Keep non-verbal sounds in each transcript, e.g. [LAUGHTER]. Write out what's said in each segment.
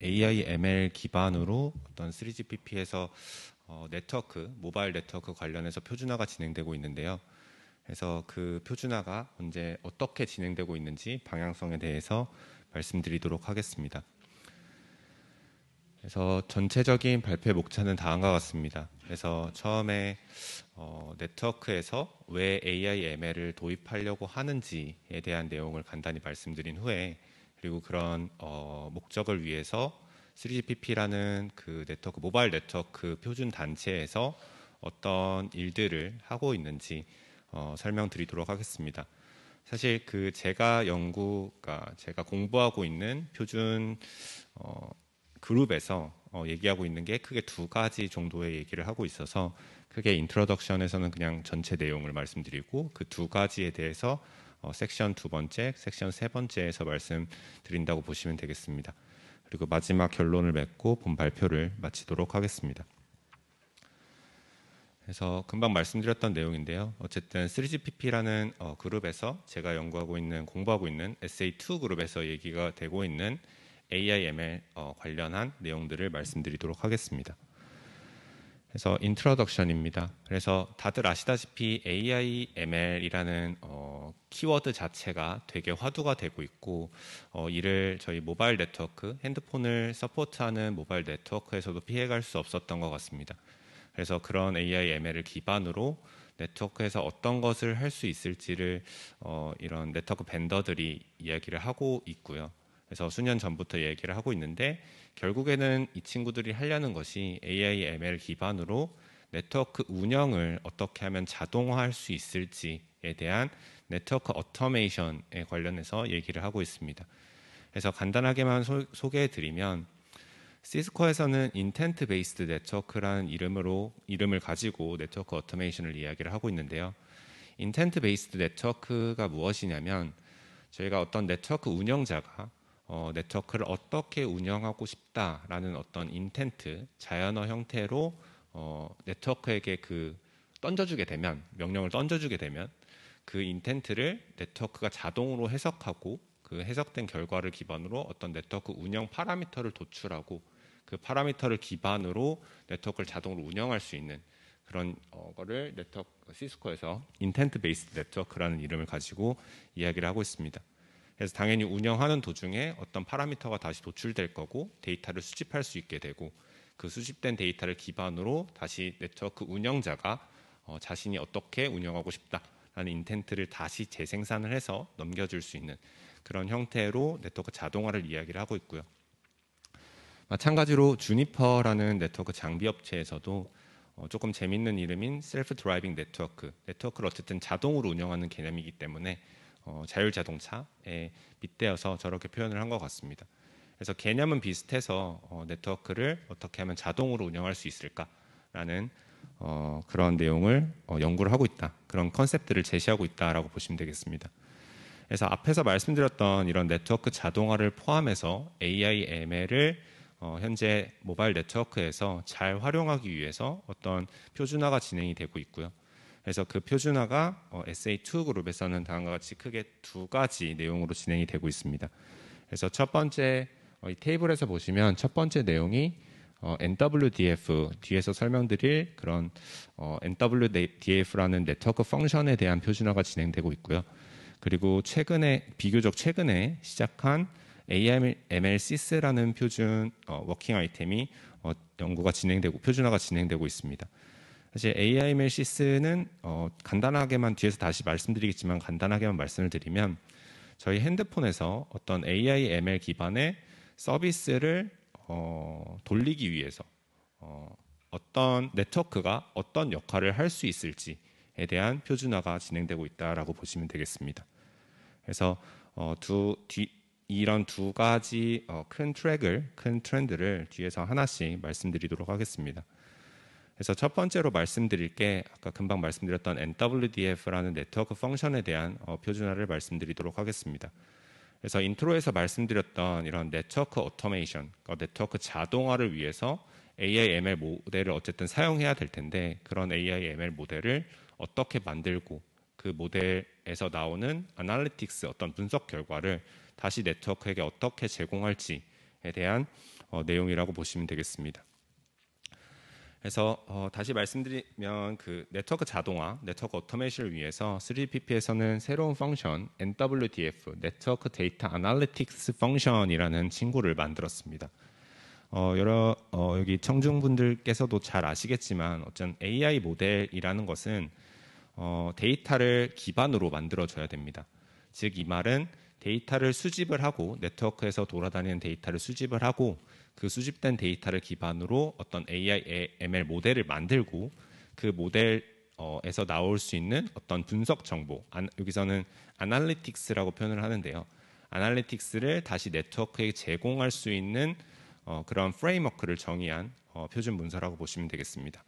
AI, ML 기반으로 어떤 3GPP에서 어, 네트워크, 모바일 네트워크 관련해서 표준화가 진행되고 있는데요. 그래서 그 표준화가 언제 어떻게 진행되고 있는지 방향성에 대해서 말씀드리도록 하겠습니다. 그래서 전체적인 발표 목차는 다음과 같습니다. 그래서 처음에 어, 네트워크에서 왜 AI, ML을 도입하려고 하는지에 대한 내용을 간단히 말씀드린 후에 그리고 그런 어, 목적을 위해서 3GPP라는 그 네트워크 모바일 네트워크 표준 단체에서 어떤 일들을 하고 있는지 어, 설명드리도록 하겠습니다. 사실 그 제가 연구가 그러니까 제가 공부하고 있는 표준 어, 그룹에서 어, 얘기하고 있는 게 크게 두 가지 정도의 얘기를 하고 있어서 크게 인트로덕션에서는 그냥 전체 내용을 말씀드리고 그 두 가지에 대해서 어, 섹션 두 번째, 섹션 세 번째에서 말씀드린다고 보시면 되겠습니다. 그리고 마지막 결론을 맺고 본 발표를 마치도록 하겠습니다. 그래서 금방 말씀드렸던 내용인데요. 어쨌든 3GPP라는 어, 그룹에서 제가 연구하고 있는 공부하고 있는 SA2 그룹에서 얘기가 되고 있는 AIML 어, 관련한 내용들을 말씀드리도록 하겠습니다. 그래서 인트로덕션입니다. 그래서 다들 아시다시피 AI, ML이라는 어, 키워드 자체가 되게 화두가 되고 있고 어, 이를 저희 모바일 네트워크, 핸드폰을 서포트하는 모바일 네트워크에서도 피해갈 수 없었던 것 같습니다. 그래서 그런 AI, ML을 기반으로 네트워크에서 어떤 것을 할 수 있을지를 어, 이런 네트워크 벤더들이 이야기를 하고 있고요. 그래서 수년 전부터 얘기를 하고 있는데 결국에는 이 친구들이 하려는 것이 AI, ML 기반으로 네트워크 운영을 어떻게 하면 자동화할 수 있을지에 대한 네트워크 어터메이션에 관련해서 얘기를 하고 있습니다. 그래서 간단하게만 소, 소개해드리면 시스코에서는 인텐트 베이스드 네트워크라는 이름으로 이름을 가지고 네트워크 어터메이션을 이야기를 하고 있는데요. 인텐트 베이스드 네트워크가 무엇이냐면 저희가 어떤 네트워크 운영자가 어, 네트워크를 어떻게 운영하고 싶다라는 어떤 인텐트 자연어 형태로 어, 네트워크에게 그 던져주게 되면 명령을 던져주게 되면 그 인텐트를 네트워크가 자동으로 해석하고 그 해석된 결과를 기반으로 어떤 네트워크 운영 파라미터를 도출하고 그 파라미터를 기반으로 네트워크를 자동으로 운영할 수 있는 그런 어, 거를 네트워크 시스코에서 인텐트 베이스 네트워크라는 이름을 가지고 이야기를 하고 있습니다. 그래서 당연히 운영하는 도중에 어떤 파라미터가 다시 도출될 거고 데이터를 수집할 수 있게 되고 그 수집된 데이터를 기반으로 다시 네트워크 운영자가 어, 자신이 어떻게 운영하고 싶다라는 인텐트를 다시 재생산을 해서 넘겨줄 수 있는 그런 형태로 네트워크 자동화를 이야기를 하고 있고요. 마찬가지로 주니퍼라는 네트워크 장비 업체에서도 어, 조금 재밌는 이름인 셀프 드라이빙 네트워크, 네트워크를 어쨌든 자동으로 운영하는 개념이기 때문에 어, 자율자동차에 빗대어서 저렇게 표현을 한 것 같습니다. 그래서 개념은 비슷해서 어, 네트워크를 어떻게 하면 자동으로 운영할 수 있을까라는 어, 그런 내용을 어, 연구를 하고 있다. 그런 컨셉들을 제시하고 있다라고 보시면 되겠습니다. 그래서 앞에서 말씀드렸던 이런 네트워크 자동화를 포함해서 AI, ML을 어, 현재 모바일 네트워크에서 잘 활용하기 위해서 어떤 표준화가 진행이 되고 있고요. 그래서 그 표준화가 어, SA2 그룹에서는 다음과 같이 크게 두 가지 내용으로 진행이 되고 있습니다. 그래서 첫 번째 어, 이 테이블에서 보시면 첫 번째 내용이 어, NWDF 뒤에서 설명드릴 그런 어, NWDF라는 네트워크 펑션에 대한 표준화가 진행되고 있고요. 그리고 최근에 비교적 최근에 시작한 AML-CIS라는 표준 어, 워킹 아이템이 어, 연구가 진행되고 표준화가 진행되고 있습니다. 사실 AI 멜시스는 어, 간단하게만 뒤에서 다시 말씀드리겠지만 간단하게만 말씀을 드리면 저희 핸드폰에서 어떤 AI ML 기반의 서비스를 어, 돌리기 위해서 어, 어떤 네트워크가 어떤 역할을 할 수 있을지에 대한 표준화가 진행되고 있다라고 보시면 되겠습니다. 그래서 어, 두, 뒤, 이런 두 가지 어, 큰 트랙을 큰 트렌드를 뒤에서 하나씩 말씀드리도록 하겠습니다. 그래서 첫 번째로 말씀드릴 게 아까 금방 말씀드렸던 NWDF라는 네트워크 펑션에 대한 어, 표준화를 말씀드리도록 하겠습니다. 그래서 인트로에서 말씀드렸던 이런 네트워크 오토메이션, 그러니까 네트워크 자동화를 위해서 AI ML 모델을 어쨌든 사용해야 될 텐데 그런 AI ML 모델을 어떻게 만들고 그 모델에서 나오는 아날리틱스 어떤 분석 결과를 다시 네트워크에게 어떻게 제공할지에 대한 어, 내용이라고 보시면 되겠습니다. 그래서 어, 다시 말씀드리면 그 네트워크 자동화, 네트워크 오토메이션을 위해서 3PP에서는 새로운 펑션 NWDF, 네트워크 데이터 아날리틱스 펑션이라는 친구를 만들었습니다. 어, 여러 어, 여기 청중분들께서도 잘 아시겠지만 어쨌든 AI 모델이라는 것은 어, 데이터를 기반으로 만들어줘야 됩니다. 즉 이 말은 데이터를 수집을 하고 네트워크에서 돌아다니는 데이터를 수집을 하고 그 수집된 데이터를 기반으로 어떤 AI, ML 모델을 만들고 그 모델에서 나올 수 있는 어떤 분석 정보, 여기서는 아날리틱스라고 표현을 하는데요. 아날리틱스를 다시 네트워크에 제공할 수 있는 어, 그런 프레임워크를 정의한 어, 표준 문서라고 보시면 되겠습니다.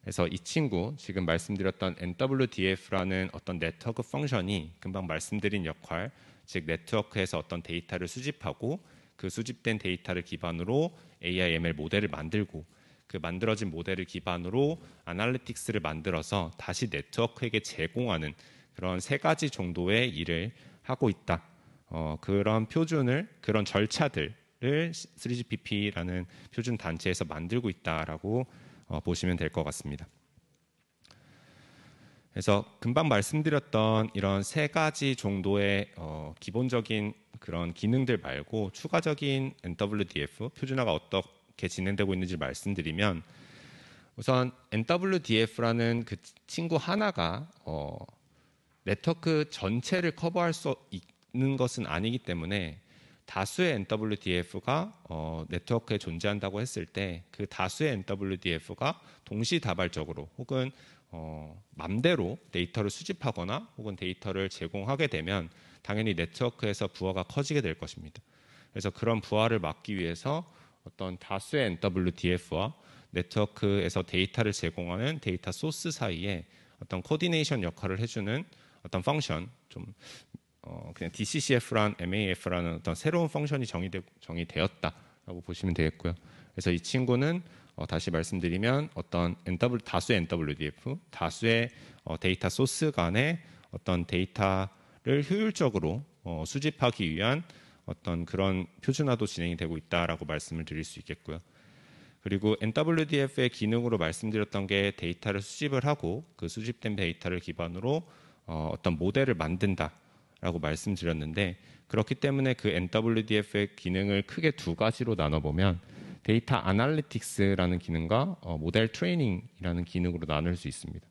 그래서 이 친구 지금 말씀드렸던 NWDF라는 어떤 네트워크 펑션이 금방 말씀드린 역할, 즉 네트워크에서 어떤 데이터를 수집하고 그 수집된 데이터를 기반으로 AI ML 모델을 만들고 그 만들어진 모델을 기반으로 아날리틱스를 만들어서 다시 네트워크에게 제공하는 그런 세 가지 정도의 일을 하고 있다. 어, 그런 표준을 그런 절차들을 3GPP라는 표준 단체에서 만들고 있다라고 어, 보시면 될 것 같습니다. 그래서 금방 말씀드렸던 이런 세 가지 정도의 어, 기본적인 그런 기능들 말고 추가적인 NWDF 표준화가 어떻게 진행되고 있는지 말씀드리면 우선 NWDF라는 그 친구 하나가 어, 네트워크 전체를 커버할 수 있는 것은 아니기 때문에 다수의 NWDF가 어, 네트워크에 존재한다고 했을 때 그 다수의 NWDF가 동시다발적으로 혹은 어, 맘대로 데이터를 수집하거나 혹은 데이터를 제공하게 되면 당연히 네트워크에서 부하가 커지게 될 것입니다. 그래서 그런 부하를 막기 위해서 어떤 다수의 NWDF와 네트워크에서 데이터를 제공하는 데이터 소스 사이에 어떤 코디네이션 역할을 해주는 어떤 펑션 좀 어, 그냥 DCCF란 MAF라는 어떤 새로운 펑션이 정의되, 정의되었다라고 보시면 되겠고요. 그래서 이 친구는 어, 다시 말씀드리면 어떤 NW, 다수의 NWDF, 다수의 어, 데이터 소스 간의 어떤 데이터 데이터를 효율적으로 어, 수집하기 위한 어떤 그런 표준화도 진행이 되고 있다라고 말씀을 드릴 수 있겠고요. 그리고 NWDF의 기능으로 말씀드렸던 게 데이터를 수집을 하고 그 수집된 데이터를 기반으로 어, 어떤 모델을 만든다라고 말씀드렸는데 그렇기 때문에 그 NWDF의 기능을 크게 두 가지로 나눠보면 데이터 아날리틱스라는 기능과 어, 모델 트레이닝이라는 기능으로 나눌 수 있습니다.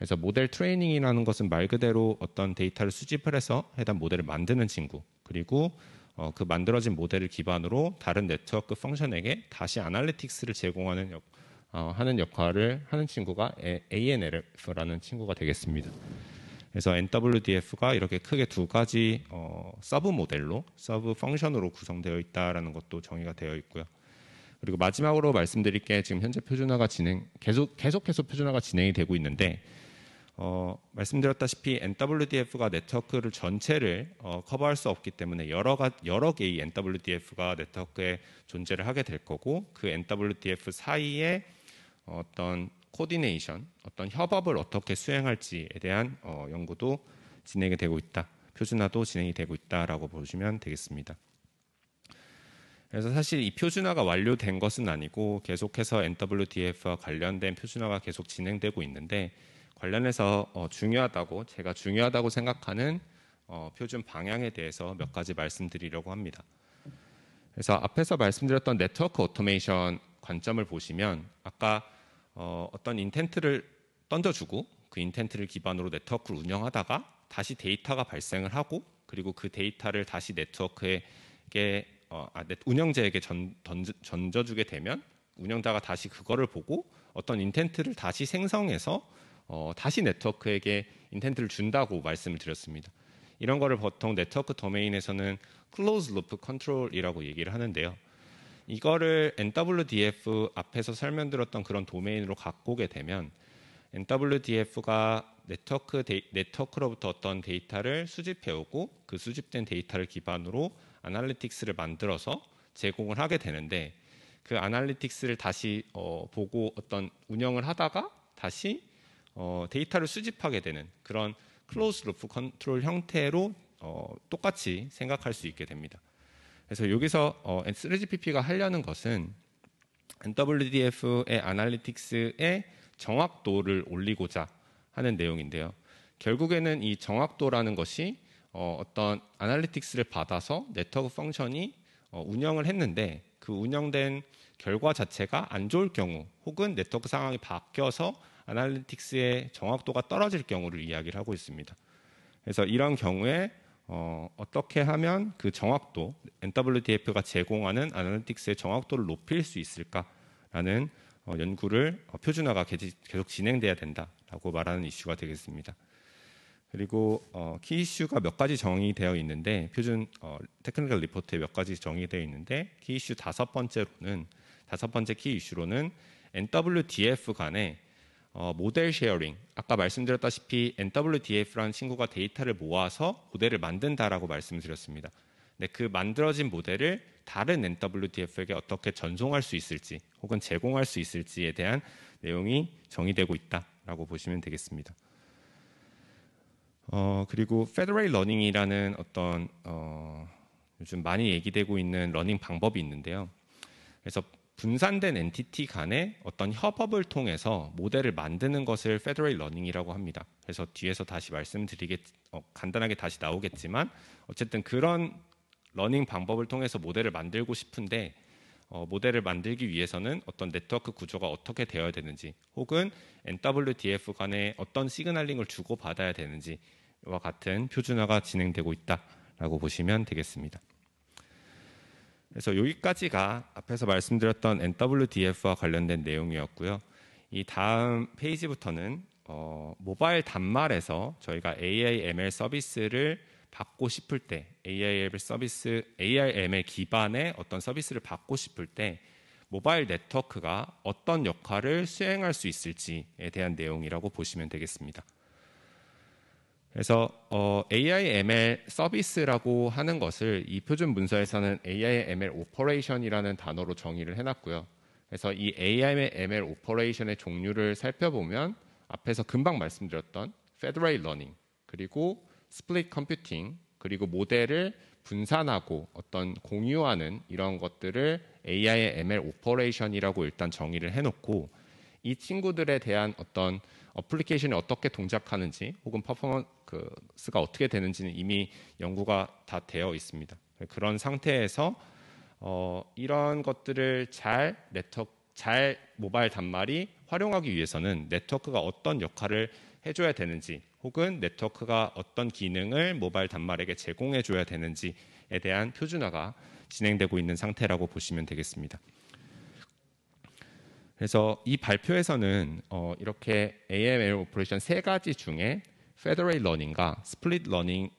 그래서 모델 트레이닝이라는 것은 말 그대로 어떤 데이터를 수집을 해서 해당 모델을 만드는 친구 그리고 어, 그 만들어진 모델을 기반으로 다른 네트워크 펑션에게 다시 아날리틱스를 제공하는 역, 어, 하는 역할을 하는 친구가 ANLF라는 친구가 되겠습니다. 그래서 NWDF가 이렇게 크게 두 가지 어, 서브 모델로 서브 펑션으로 구성되어 있다라는 것도 정의가 되어 있고요. 그리고 마지막으로 말씀드릴 게 지금 현재 표준화가 진행 계속 계속해서 표준화가 진행이 되고 있는데 어, 말씀드렸다시피 NWDF가 네트워크를 전체를 어, 커버할 수 없기 때문에 여러, 가, 여러 개의 NWDF가 네트워크에 존재를 하게 될 거고 그 NWDF 사이에 어떤 코디네이션, 어떤 협업을 어떻게 수행할지에 대한 어, 연구도 진행이 되고 있다. 표준화도 진행이 되고 있다라고 보시면 되겠습니다. 그래서 사실 이 표준화가 완료된 것은 아니고 계속해서 NWDF와 관련된 표준화가 계속 진행되고 있는데 관련해서 어, 중요하다고 제가 중요하다고 생각하는 어, 표준 방향에 대해서 몇 가지 말씀드리려고 합니다. 그래서 앞에서 말씀드렸던 네트워크 오토메이션 관점을 보시면 아까 어, 어떤 인텐트를 던져주고 그 인텐트를 기반으로 네트워크를 운영하다가 다시 데이터가 발생을 하고 그리고 그 데이터를 다시 네트워크에게 어, 아, 네, 운영자에게 전, 던져, 던져주게 되면 운영자가 다시 그거를 보고 어떤 인텐트를 다시 생성해서 어, 다시 네트워크에게 인텐트를 준다고 말씀을 드렸습니다. 이런 거를 보통 네트워크 도메인에서는 close loop control이라고 얘기를 하는데요. 이거를 NWDF 앞에서 설명드렸던 그런 도메인으로 갖고 오게 되면 NWDF가 네트워크 데이, 네트워크로부터 어떤 데이터를 수집해 오고 그 수집된 데이터를 기반으로 아날리틱스를 만들어서 제공을 하게 되는데 그 아날리틱스를 다시 어, 보고 어떤 운영을 하다가 다시 어, 데이터를 수집하게 되는 그런 클로스 루프 컨트롤 형태로 어, 똑같이 생각할 수 있게 됩니다. 그래서 여기서 어, S3GPP가 하려는 것은 NWDF의 아날리틱스의 정확도를 올리고자 하는 내용인데요. 결국에는 이 정확도라는 것이 어, 떤 아날리틱스를 받아서 네트워크 펑션이 어, 운영을 했는데 그 운영된 결과 자체가 안 좋을 경우 혹은 네트워크 상황이 바뀌어서 아날리틱스의 정확도가 떨어질 경우를 이야기를 하고 있습니다. 그래서 이런 경우에 어, 떻게 하면 그 정확도 NWDF가 제공하는 아날리틱스의 정확도를 높일 수 있을까라는 어, 연구를 어, 표준화가 계속 진행돼야 된다라고 말하는 이슈가 되겠습니다. 그리고 어, 키 이슈가 몇 가지 정의되어 있는데 표준 테크니컬 어, 리포트에 몇 가지 정의되어 있는데 키 이슈 다섯 번째로는 다섯 번째 키 이슈로는 NWDF 간의 어, 모델 쉐어링 아까 말씀드렸다시피 NWDF라는 친구가 데이터를 모아서 모델을 만든다라고 말씀드렸습니다. 근데 그 만들어진 모델을 다른 NWDF에게 어떻게 전송할 수 있을지 혹은 제공할 수 있을지에 대한 내용이 정의되고 있다라고 보시면 되겠습니다. 어, 그리고 페더럴 러닝이라는 어떤 어, 요즘 많이 얘기되고 있는 러닝 방법이 있는데요. 그래서 분산된 엔티티 간의 어떤 협업을 통해서 모델을 만드는 것을 페더럴 러닝이라고 합니다. 그래서 뒤에서 다시 말씀드리겠 어, 간단하게 다시 나오겠지만 어쨌든 그런 러닝 방법을 통해서 모델을 만들고 싶은데 어, 모델을 만들기 위해서는 어떤 네트워크 구조가 어떻게 되어야 되는지 혹은 NWDF 간에 어떤 시그널링을 주고 받아야 되는지와 같은 표준화가 진행되고 있다라고 보시면 되겠습니다. 그래서 여기까지가 앞에서 말씀드렸던 NWDF와 관련된 내용이었고요. 이 다음 페이지부터는 어, 모바일 단말에서 저희가 AIML 서비스를 받고 싶을 때 AIML 서비스 AIML 기반의 어떤 서비스를 받고 싶을 때 모바일 네트워크가 어떤 역할을 수행할 수 있을지에 대한 내용이라고 보시면 되겠습니다. 그래서 어, AI ML 서비스라고 하는 것을 이 표준 문서에서는 AI ML 오퍼레이션이라는 단어로 정의를 해놨고요. 그래서 이 AI ML 오퍼레이션의 종류를 살펴보면 앞에서 금방 말씀드렸던 페더레이 러닝 그리고 스플릿 컴퓨팅 그리고 모델을 분산하고 어떤 공유하는 이런 것들을 AI ML 오퍼레이션이라고 일단 정의를 해놓고 이 친구들에 대한 어떤 어플리케이션이 어떻게 동작하는지 혹은 퍼포먼스가 그, 어떻게 되는지는 이미 연구가 다 되어 있습니다. 그런 상태에서 어, 이런 것들을 잘 네트워크, 잘 모바일 단말이 활용하기 위해서는 네트워크가 어떤 역할을 해줘야 되는지 혹은 네트워크가 어떤 기능을 모바일 단말에게 제공해줘야 되는지에 대한 표준화가 진행되고 있는 상태라고 보시면 되겠습니다. 그래서 이 발표에서는 어, 이렇게 AML 오퍼레이션 세 가지 중에 페더레이 러닝과 스플릿 러닝이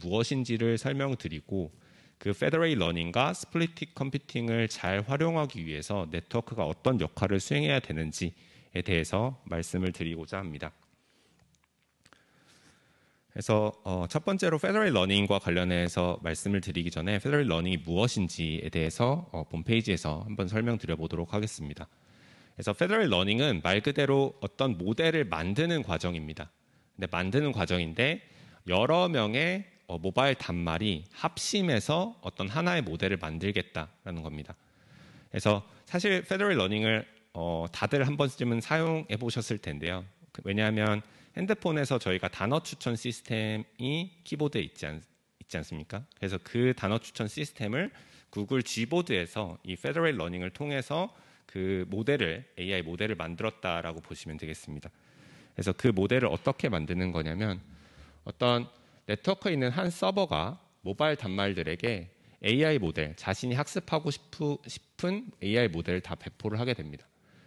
무엇인지를 설명드리고 그 페더레이 러닝과 스플릿틱 컴퓨팅을 잘 활용하기 위해서 네트워크가 어떤 역할을 수행해야 되는지에 대해서 말씀을 드리고자 합니다. 그래서 어, 첫 번째로 페더럴 러닝과 관련해서 말씀을 드리기 전에 페더럴 러닝이 무엇인지에 대해서 어, 홈페이지에서 한번 설명드려 보도록 하겠습니다. 그래서 페더럴 러닝은 말 그대로 어떤 모델을 만드는 과정입니다. 근데 만드는 과정인데 여러 명의 어, 모바일 단말이 합심해서 어떤 하나의 모델을 만들겠다라는 겁니다. 그래서 사실 페더럴 러닝을 어, 다들 한 번쯤은 사용해 보셨을 텐데요. 그 왜냐하면 핸드폰에서 저희가 단어 추천 시스템이 키보드에 있지, 않, 습니까 그래서 그 단어 추천 시스템을 구글 G보드에서 이 페더럴 러닝을 통해서 그 모델을 AI 모델을 만들었다라고 보시면 되겠습니다. 그래서 그 모델을 어떻게 만드는 거냐면 어떤 네트워크에 있는 한 서버가 모바일 단말들에게 AI 모델, 자신이 학습하고 싶은 AI 모델을 다 배포를 하게 됩니다.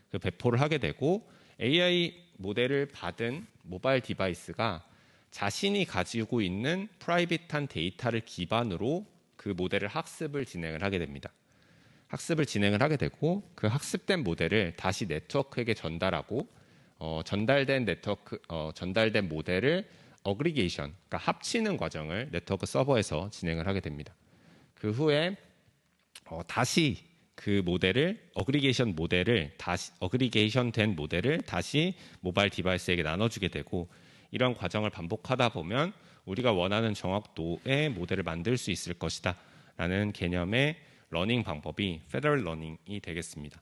그 배포를 하게 되고 AI 모델을 받은 모바일 디바이스가 자신이 가지고 있는 프라이빗한 데이터를 기반으로 그 모델을 학습을 진행을 하게 됩니다. 학습을 진행을 하게 되고 그 학습된 모델을 다시 네트워크에게 전달하고 어, 전달된 네트워크 어, 전달된 모델을 어그리게이션 그러니까 합치는 과정을 네트워크 서버에서 진행을 하게 됩니다. 그 후에 어, 다시 그 모델을 어그리게이션 모델을 다시 어그리게이션 된 모델을 다시 모바일 디바이스에게 나눠주게 되고 이런 과정을 반복하다 보면 우리가 원하는 정확도의 모델을 만들 수 있을 것이다라는 개념의 러닝 방법이 페더럴 러닝이 되겠습니다.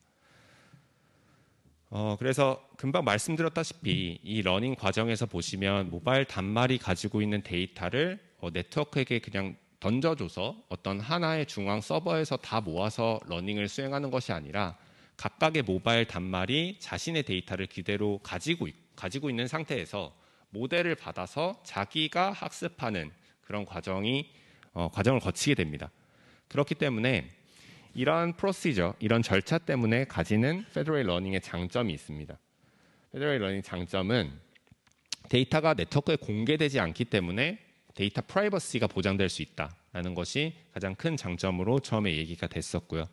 어, 그래서 금방 말씀드렸다시피 이 러닝 과정에서 보시면 모바일 단말이 가지고 있는 데이터를 어, 네트워크에게 그냥 던져줘서 어떤 하나의 중앙 서버에서 다 모아서 러닝을 수행하는 것이 아니라 각각의 모바일 단말이 자신의 데이터를 그대로 가지고, 가지고 있는 상태에서 모델을 받아서 자기가 학습하는 그런 과정이 어, 과정을 거치게 됩니다. 그렇기 때문에 이런 프로시저, 이런 절차 때문에 가지는 페더럴 러닝의 장점이 있습니다. 페더럴 러닝 장점은 데이터가 네트워크에 공개되지 않기 때문에 데이터 프라이버시가 보장될 수 있다라는 것이 가장 큰 장점으로 처음에 얘기가 됐었고요.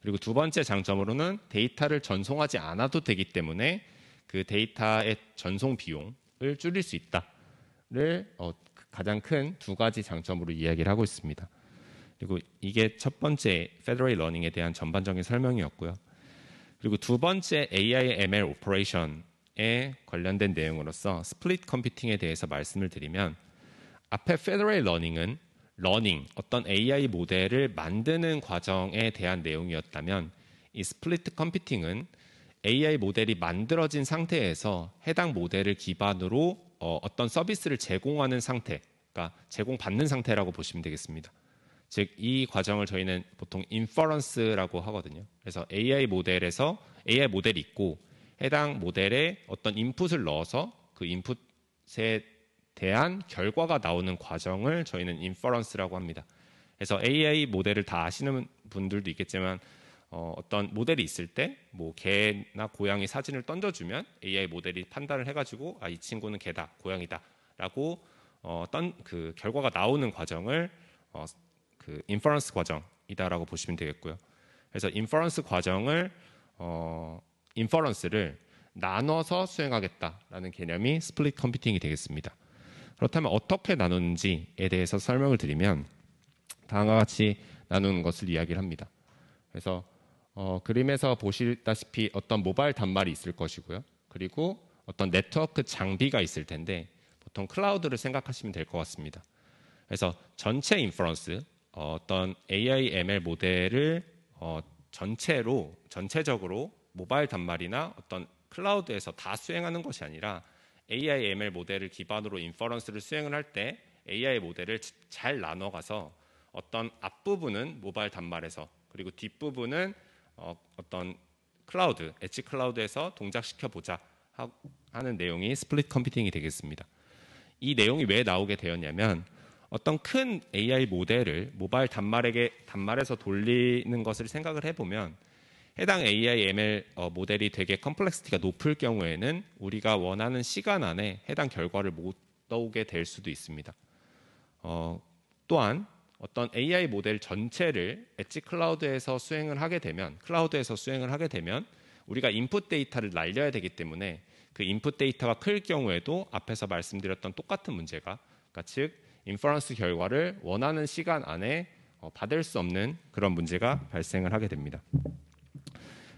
그리고 두 번째 장점으로는 데이터를 전송하지 않아도 되기 때문에 그 데이터의 전송 비용을 줄일 수 있다를 어, 가장 큰 두 가지 장점으로 이야기를 하고 있습니다. 그리고 이게 첫 번째 페더럴 러닝에 대한 전반적인 설명이었고요. 그리고 두 번째 AI ML 오퍼레이션에 관련된 내용으로서 스플릿 컴퓨팅에 대해서 말씀을 드리면 앞에 페더럴 러닝은 러닝 어떤 AI 모델을 만드는 과정에 대한 내용이었다면 이 스플릿 컴퓨팅은 AI 모델이 만들어진 상태에서 해당 모델을 기반으로 어, 떤 서비스를 제공하는 상태, 그러니까 제공받는 상태라고 보시면 되겠습니다. 즉이 과정을 저희는 보통 인퍼런스라고 하거든요. 그래서 AI 모델에서 AI 모델이 있고 해당 모델에 어떤 인풋을 넣어서 그 인풋에 대한 결과가 나오는 과정을 저희는 인퍼런스라고 합니다. 그래서 AI 모델을 다 아시는 분들도 있겠지만 어, 떤 모델이 있을 때 뭐 개나 고양이 사진을 던져주면 AI 모델이 판단을 해가지고 아 이 친구는 개다 고양이다라고 어, 떤그 결과가 나오는 과정을 어, 그 인퍼런스 과정이다라고 보시면 되겠고요. 그래서 인퍼런스 과정을 어, 인퍼런스를 나눠서 수행하겠다라는 개념이 스플릿 컴퓨팅이 되겠습니다. 그렇다면 어떻게 나누는지에 대해서 설명을 드리면 다음과 같이 나누는 것을 이야기를 합니다. 그래서 어, 그림에서 보시다시피 어떤 모바일 단말이 있을 것이고요. 그리고 어떤 네트워크 장비가 있을 텐데 보통 클라우드를 생각하시면 될 것 같습니다. 그래서 전체 인퍼런스, 어, 어떤 AI ML 모델을 어, 전체로 전체적으로 모바일 단말이나 어떤 클라우드에서 다 수행하는 것이 아니라 AI ML 모델을 기반으로 인퍼런스를 수행을 할 때 AI 모델을 잘 나눠 가서 어떤 앞부분은 모바일 단말에서 그리고 뒷부분은 어, 떤 클라우드, 엣지 클라우드에서 동작시켜 보자 하는 내용이 스플릿 컴퓨팅이 되겠습니다. 이 내용이 왜 나오게 되었냐면 어떤 큰 AI 모델을 모바일 단말에게 단말에서 돌리는 것을 생각을 해보면 해당 AI ML 어, 모델이 되게 컴플렉스티가 높을 경우에는 우리가 원하는 시간 안에 해당 결과를 못 떠오게 될 수도 있습니다. 어, 또한 어떤 AI 모델 전체를 엣지 클라우드에서 수행을 하게 되면 클라우드에서 수행을 하게 되면 우리가 인풋 데이터를 날려야 되기 때문에 그 인풋 데이터가 클 경우에도 앞에서 말씀드렸던 똑같은 문제가 그러니까 즉 인퍼런스 결과를 원하는 시간 안에 어, 받을 수 없는 그런 문제가 발생을 하게 됩니다.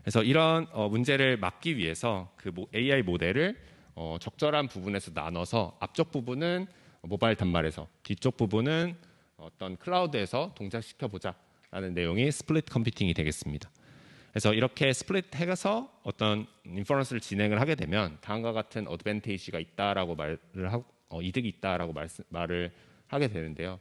그래서 이런 어, 문제를 막기 위해서 그 AI 모델을 어, 적절한 부분에서 나눠서 앞쪽 부분은 모바일 단말에서 뒤쪽 부분은 어떤 클라우드에서 동작시켜 보자라는 내용이 스플릿 컴퓨팅이 되겠습니다. 그래서 이렇게 스플릿해서 어떤 인퍼런스를 진행을 하게 되면 다음과 같은 어드밴테이지가 있다라고 말을 하고 어, 이득이 있다라고 말, 말을 하게 되는데요.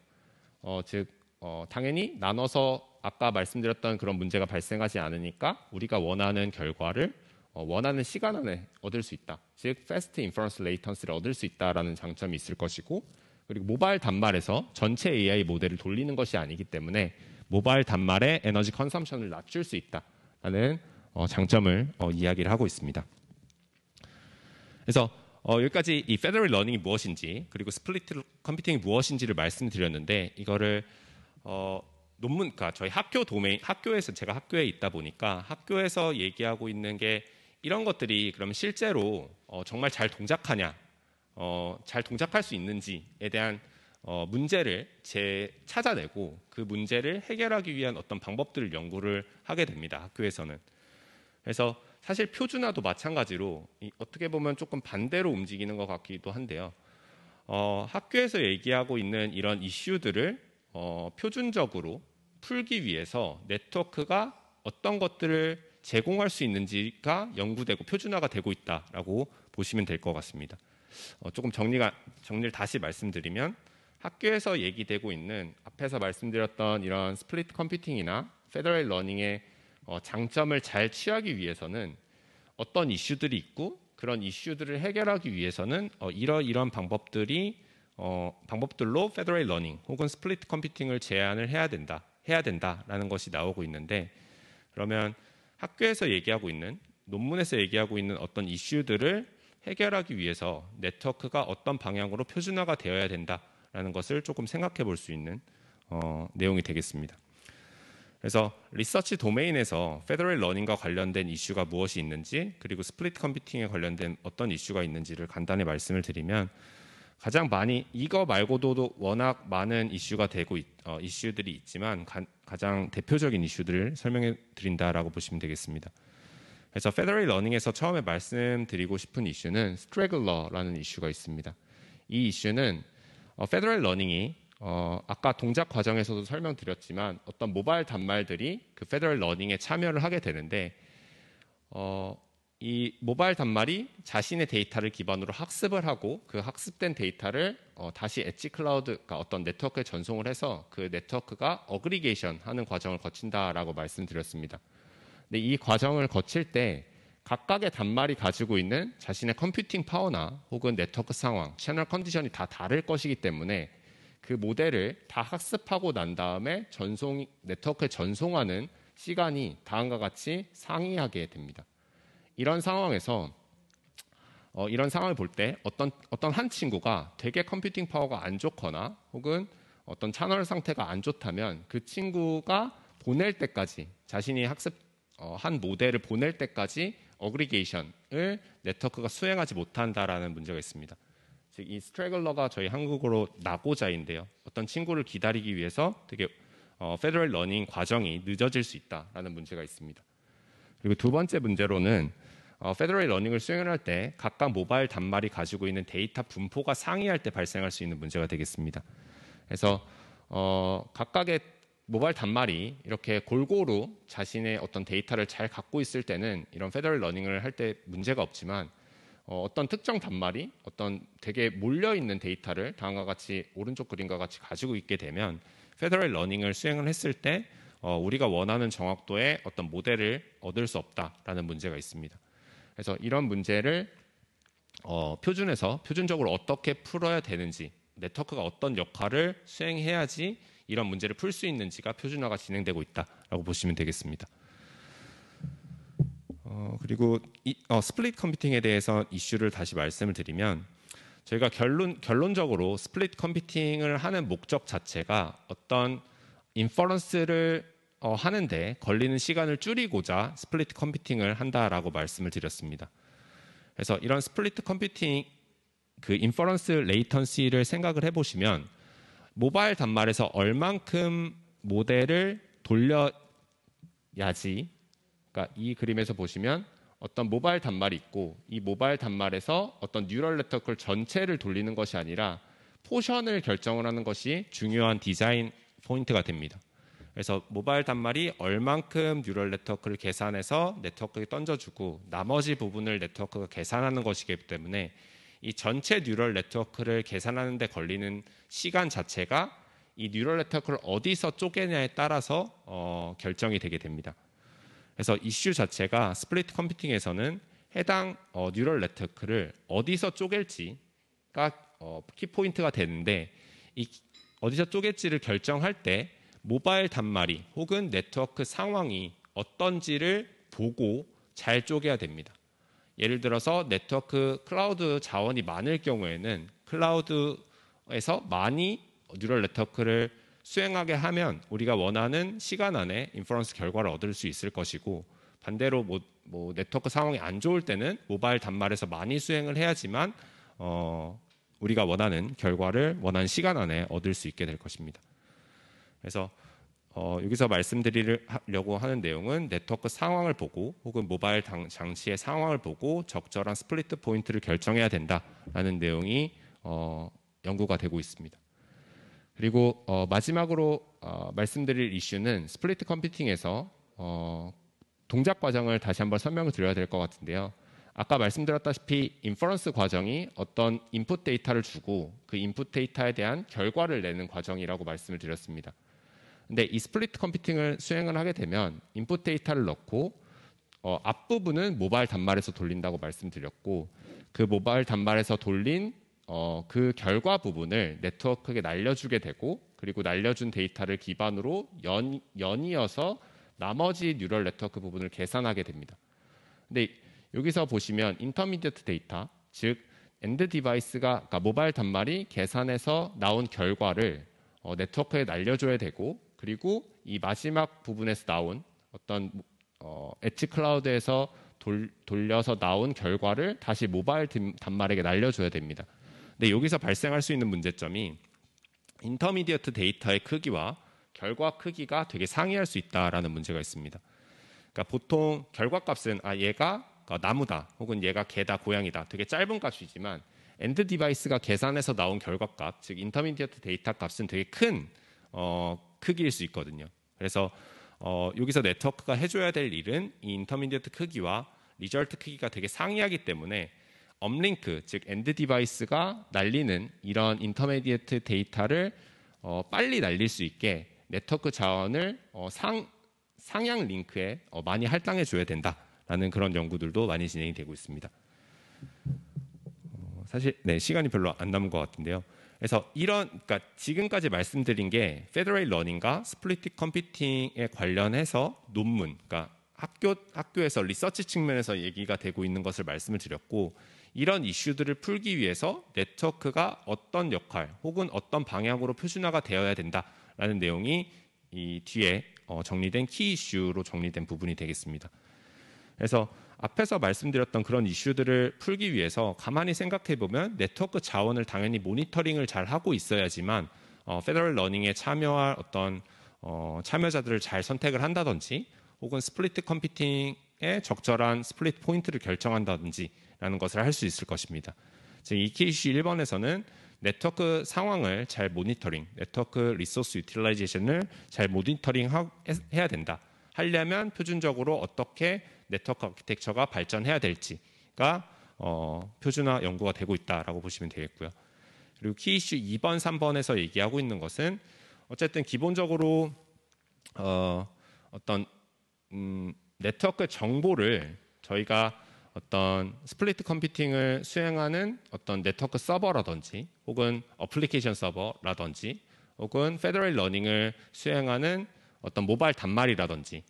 어, 즉 어, 당연히 나눠서 아까 말씀드렸던 그런 문제가 발생하지 않으니까 우리가 원하는 결과를 어, 원하는 시간 안에 얻을 수 있다. 즉 fast inference latency를 얻을 수 있다라는 장점이 있을 것이고 그리고 모바일 단말에서 전체 AI 모델을 돌리는 것이 아니기 때문에 모바일 단말의 에너지 컨섬션을 낮출 수 있다라는 어, 장점을 어, 이야기를 하고 있습니다. 그래서 어, 여기까지 이 페더럴 러닝이 무엇인지 그리고 스플릿 컴퓨팅이 무엇인지를 말씀드렸는데 이거를 어, 논문, 그러니까 저희 학교 도메인, 학교에서 제가 학교에 있다 보니까 학교에서 얘기하고 있는 게 이런 것들이 그럼 실제로 어, 정말 잘 동작하냐, 어, 잘 동작할 수 있는지에 대한 어, 문제를 제 찾아내고 그 문제를 해결하기 위한 어떤 방법들을 연구를 하게 됩니다. 학교에서는. 그래서 사실 표준화도 마찬가지로 어떻게 보면 조금 반대로 움직이는 것 같기도 한데요. 어, 학교에서 얘기하고 있는 이런 이슈들을 어, 표준적으로 풀기 위해서 네트워크가 어떤 것들을 제공할 수 있는지가 연구되고 표준화가 되고 있다라고 보시면 될 것 같습니다. 어, 조금 정리가 정리를 다시 말씀드리면 학교에서 얘기되고 있는 앞에서 말씀드렸던 이런 스플릿 컴퓨팅이나 페더럴 러닝의 어, 장점을 잘 취하기 위해서는 어떤 이슈들이 있고 그런 이슈들을 해결하기 위해서는 어, 이러 이런 방법들이 어, 방법들로 페더럴 러닝 혹은 스플릿 컴퓨팅을 제안을 해야 된다 해야 된다라는 것이 나오고 있는데 그러면 학교에서 얘기하고 있는 논문에서 얘기하고 있는 어떤 이슈들을 해결하기 위해서 네트워크가 어떤 방향으로 표준화가 되어야 된다라는 것을 조금 생각해 볼 수 있는 어, 내용이 되겠습니다. 그래서 리서치 도메인에서 페더럴 러닝과 관련된 이슈가 무엇이 있는지 그리고 스플릿 컴퓨팅에 관련된 어떤 이슈가 있는지를 간단히 말씀을 드리면 가장 많이 이거 말고도 워낙 많은 이슈가 되고 있, 어, 이슈들이 있지만 가, 장 대표적인 이슈들을 설명해 드린다라고 보시면 되겠습니다. 그래서 페더럴 러닝에서 처음에 말씀드리고 싶은 이슈는 스트래글러라는 이슈가 있습니다. 이 이슈는 어, 페더럴 러닝이 어, 아까 동작 과정에서도 설명드렸지만 어떤 모바일 단말들이 그 페더럴 러닝에 참여를 하게 되는데 어, 이 모바일 단말이 자신의 데이터를 기반으로 학습을 하고 그 학습된 데이터를 어, 다시 엣지 클라우드 그러니까 어떤 네트워크에 전송을 해서 그 네트워크가 어그리게이션 하는 과정을 거친다라고 말씀드렸습니다. 근데 이 과정을 거칠 때 각각의 단말이 가지고 있는 자신의 컴퓨팅 파워나 혹은 네트워크 상황, 채널 컨디션이 다 다를 것이기 때문에 그 모델을 다 학습하고 난 다음에 전송 네트워크에 전송하는 시간이 다음과 같이 상이하게 됩니다. 이런 상황에서 어, 이런 상황을 볼 때 어떤 어떤 한 친구가 되게 컴퓨팅 파워가 안 좋거나 혹은 어떤 채널 상태가 안 좋다면 그 친구가 보낼 때까지 자신이 학습 어, 한 모델을 보낼 때까지 어그리게이션을 네트워크가 수행하지 못한다라는 문제가 있습니다. 즉이 스트래글러가 저희 한국어로 나고자인데요. 어떤 친구를 기다리기 위해서 되게 어, 페더럴 러닝 과정이 늦어질 수 있다라는 문제가 있습니다. 그리고 두 번째 문제로는 어, 페더럴 러닝을 수행할 때 각각 모바일 단말이 가지고 있는 데이터 분포가 상이할 때 발생할 수 있는 문제가 되겠습니다. 그래서 어, 각각의 모바일 단말이 이렇게 골고루 자신의 어떤 데이터를 잘 갖고 있을 때는 이런 페더럴 러닝을 할 때 문제가 없지만 어, 떤 특정 단말이 어떤 되게 몰려있는 데이터를 다음과 같이 오른쪽 그림과 같이 가지고 있게 되면 페더럴 러닝을 수행을 했을 때 어, 우리가 원하는 정확도의 어떤 모델을 얻을 수 없다라는 문제가 있습니다. 그래서 이런 문제를 어, 표준에서 표준적으로 어떻게 풀어야 되는지 네트워크가 어떤 역할을 수행해야지 이런 문제를 풀 수 있는지가 표준화가 진행되고 있다라고 보시면 되겠습니다. 어, 그리고 이, 어, 스플릿 컴퓨팅에 대해서 이슈를 다시 말씀을 드리면 저희가 결론, 결론적으로 스플릿 컴퓨팅을 하는 목적 자체가 어떤 인퍼런스를 어, 하는데 걸리는 시간을 줄이고자 스플릿 컴퓨팅을 한다라고 말씀을 드렸습니다. 그래서 이런 스플릿 컴퓨팅 그 인퍼런스 레이턴시를 생각을 해보시면 모바일 단말에서 얼만큼 모델을 돌려야지 그러니까 이 그림에서 보시면 어떤 모바일 단말이 있고 이 모바일 단말에서 어떤 뉴럴 네트워크 전체를 돌리는 것이 아니라 포션을 결정을 하는 것이 중요한 디자인 포인트가 됩니다. 그래서 모바일 단말이 얼만큼 뉴럴 네트워크를 계산해서 네트워크에 던져주고 나머지 부분을 네트워크가 계산하는 것이기 때문에 이 전체 뉴럴 네트워크를 계산하는 데 걸리는 시간 자체가 이 뉴럴 네트워크를 어디서 쪼개냐에 따라서 어, 결정이 되게 됩니다. 그래서 이슈 자체가 스플릿 컴퓨팅에서는 해당 어, 뉴럴 네트워크를 어디서 쪼갤지가 어, 키포인트가 되는데 이 어디서 쪼갤지를 결정할 때 모바일 단말이 혹은 네트워크 상황이 어떤지를 보고 잘 쪼개야 됩니다. 예를 들어서 네트워크 클라우드 자원이 많을 경우에는 클라우드에서 많이 뉴럴 네트워크를 수행하게 하면 우리가 원하는 시간 안에 인퍼런스 결과를 얻을 수 있을 것이고 반대로 뭐, 뭐 네트워크 상황이 안 좋을 때는 모바일 단말에서 많이 수행을 해야지만 어, 우리가 원하는 결과를 원하는 시간 안에 얻을 수 있게 될 것입니다. 그래서 어, 여기서 말씀드리려고 하는 내용은 네트워크 상황을 보고 혹은 모바일 당, 장치의 상황을 보고 적절한 스플리트 포인트를 결정해야 된다라는 내용이 어, 연구가 되고 있습니다. 그리고 어, 마지막으로 어, 말씀드릴 이슈는 스플리트 컴퓨팅에서 어, 동작 과정을 다시 한번 설명을 드려야 될 것 같은데요. 아까 말씀드렸다시피 인퍼런스 과정이 어떤 인풋 데이터를 주고 그 인풋 데이터에 대한 결과를 내는 과정이라고 말씀을 드렸습니다. 근데 이 스플리트 컴퓨팅을 수행을 하게 되면 인풋 데이터를 넣고 어, 앞부분은 모바일 단말에서 돌린다고 말씀드렸고 그 모바일 단말에서 돌린 어, 그 결과 부분을 네트워크에 날려주게 되고 그리고 날려준 데이터를 기반으로 연, 연이어서 나머지 뉴럴 네트워크 부분을 계산하게 됩니다. 근데 여기서 보시면 인터미디어트 데이터, 즉 엔드 디바이스가 그러니까 모바일 단말이 계산해서 나온 결과를 어, 네트워크에 날려줘야 되고 그리고 이 마지막 부분에서 나온 어떤 어, 엣지 클라우드에서 돌, 돌려서 나온 결과를 다시 모바일 단말에게 날려줘야 됩니다. 근데 네, 여기서 발생할 수 있는 문제점이 인터미디어트 데이터의 크기와 결과 크기가 되게 상이할 수 있다라는 문제가 있습니다. 그러니까 보통 결과 값은 아 얘가 어, 나무다 혹은 얘가 개다 고양이다 되게 짧은 값이지만 엔드 디바이스가 계산해서 나온 결과 값, 즉 인터미디어트 데이터 값은 되게 큰 어, 크기일 수 있거든요. 그래서 어, 여기서 네트워크가 해줘야 될 일은 이 인터미디어트 크기와 리절트 크기가 되게 상이하기 때문에 업링크, 즉 엔드 디바이스가 날리는 이런 인터메디에트 데이터를 어, 빨리 날릴 수 있게 네트워크 자원을 어, 상, 상향 링크에 어, 많이 할당해 줘야 된다라는 그런 연구들도 많이 진행이 되고 있습니다. 어, 사실 네, 시간이 별로 안 남은 것 같은데요. 그래서 이런 그러니까 지금까지 말씀드린 게페더레이 러닝과 스플리틱 컴퓨팅에 관련해서 논문, 그러니까 학교 학교에서 리서치 측면에서 얘기가 되고 있는 것을 말씀을 드렸고 이런 이슈들을 풀기 위해서 네트워크가 어떤 역할 혹은 어떤 방향으로 표준화가 되어야 된다라는 내용이 이 뒤에 어, 정리된 키 이슈로 정리된 부분이 되겠습니다. 그래서 앞에서 말씀드렸던 그런 이슈들을 풀기 위해서 가만히 생각해 보면 네트워크 자원을 당연히 모니터링을 잘 하고 있어야지만 어, 페더럴 러닝에 참여할 어떤 어, 참여자들을 잘 선택을 한다든지 혹은 스플릿트 컴퓨팅에 적절한 스플릿 포인트를 결정한다든지 라는 것을 할 수 있을 것입니다. 즉, 이케이 c 1번에서는 네트워크 상황을 잘 모니터링, 네트워크 리소스 유틸라이제이션을 잘 모니터링 해야 된다. 하려면 표준적으로 어떻게 네트워크 아키텍처가 발전해야 될지가 어, 표준화 연구가 되고 있다라고 보시면 되겠고요. 그리고 키이슈 2번, 3번에서 얘기하고 있는 것은 어쨌든 기본적으로 어, 어떤 음, 네트워크 정보를 저희가 어떤 스플리트 컴퓨팅을 수행하는 어떤 네트워크 서버라든지 혹은 어플리케이션 서버라든지 혹은 페더럴 러닝을 수행하는 어떤 모바일 단말이라든지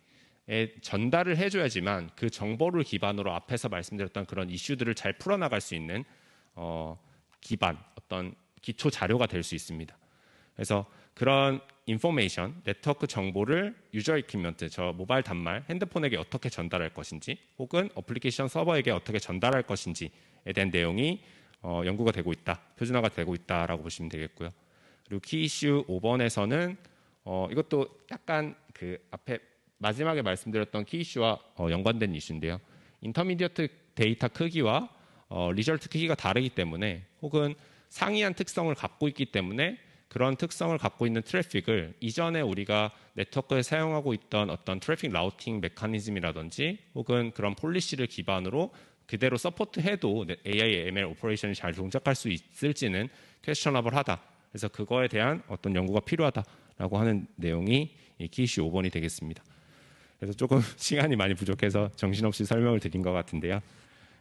전달을 해줘야지만 그 정보를 기반으로 앞에서 말씀드렸던 그런 이슈들을 잘 풀어나갈 수 있는 어, 기반 어떤 기초 자료가 될 수 있습니다. 그래서 그런 인포메이션, 네트워크 정보를 유저 이퀴먼트, 저 모바일 단말, 핸드폰에게 어떻게 전달할 것인지 혹은 어플리케이션 서버에게 어떻게 전달할 것인지에 대한 내용이 어, 연구가 되고 있다, 표준화가 되고 있다라고 보시면 되겠고요. 그리고 키 이슈 5번에서는 어, 이것도 약간 그 앞에 마지막에 말씀드렸던 키 이슈와 어, 연관된 이슈인데요. 인터미디어트 데이터 크기와 어, 리절트 크기가 다르기 때문에 혹은 상이한 특성을 갖고 있기 때문에 그런 특성을 갖고 있는 트래픽을 이전에 우리가 네트워크에 사용하고 있던 어떤 트래픽 라우팅 메커니즘이라든지 혹은 그런 폴리시를 기반으로 그대로 서포트해도 네, AI, ML 오퍼레이션이 잘 동작할 수 있을지는 퀘스천너블하다. 그래서 그거에 대한 어떤 연구가 필요하다라고 하는 내용이 이 키이슈 5번이 되겠습니다. 그래서 조금 [LAUGHS] 시간이 많이 부족해서 정신없이 설명을 드린 것 같은데요.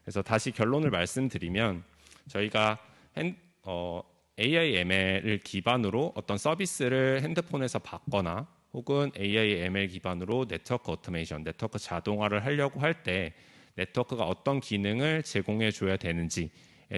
그래서 다시 결론을 말씀드리면 저희가 핸, 어, AIML을 기반으로 어떤 서비스를 핸드폰에서 받거나 혹은 AIML 기반으로 네트워크 오토메이션, 네트워크 자동화를 하려고 할 때 네트워크가 어떤 기능을 제공해 줘야 되는지에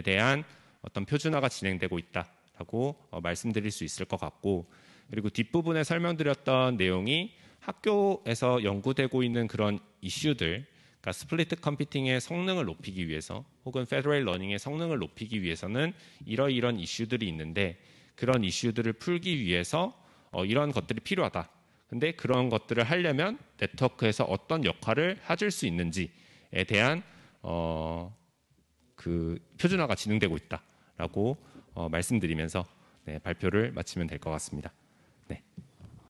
대한 어떤 표준화가 진행되고 있다라고 어, 말씀드릴 수 있을 것 같고 그리고 뒷부분에 설명드렸던 내용이 학교에서 연구되고 있는 그런 이슈들 그러니까 스플리트 컴퓨팅의 성능을 높이기 위해서 혹은 페더럴 러닝의 성능을 높이기 위해서는 이러이런 이슈들이 있는데 그런 이슈들을 풀기 위해서 어, 이런 것들이 필요하다. 근데 그런 것들을 하려면 네트워크에서 어떤 역할을 해줄 수 있는지에 대한 어, 그 표준화가 진행되고 있다라고 어, 말씀드리면서 네, 발표를 마치면 될 것 같습니다.